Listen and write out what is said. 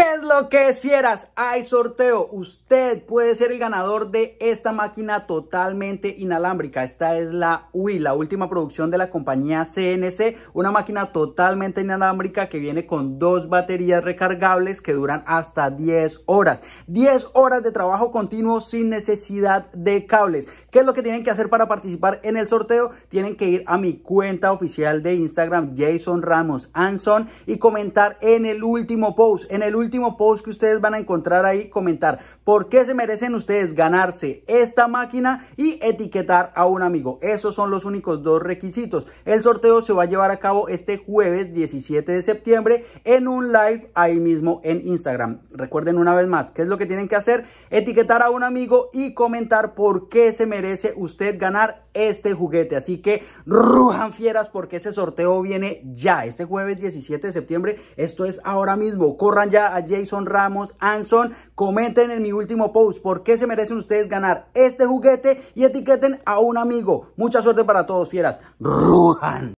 ¿Qué es lo que es fieras? Hay sorteo. Usted puede ser el ganador de esta máquina totalmente inalámbrica. Esta es la UI, la última producción de la compañía CNC. Una máquina totalmente inalámbrica que viene con dos baterías recargables que duran hasta 10 horas. 10 horas de trabajo continuo sin necesidad de cables. ¿Qué es lo que tienen que hacer para participar en el sorteo? Tienen que ir a mi cuenta oficial de Instagram, Jason Ramos Anson, y comentar en el último post, en el último post que ustedes van a encontrar ahí, comentar por qué se merecen ustedes ganarse esta máquina y etiquetar a un amigo. Esos son los únicos dos requisitos. El sorteo se va a llevar a cabo este jueves 17 de septiembre en un live ahí mismo en Instagram. Recuerden una vez más, ¿qué es lo que tienen que hacer? Etiquetar a un amigo y comentar por qué se usted ganar este juguete. Así que rujan fieras porque ese sorteo viene ya. Este jueves 17 de septiembre. Esto es ahora mismo. Corran ya a Jason Ramos Anson. Comenten en mi último post por qué se merecen ustedes ganar este juguete y etiqueten a un amigo. Mucha suerte para todos, fieras. Rujan.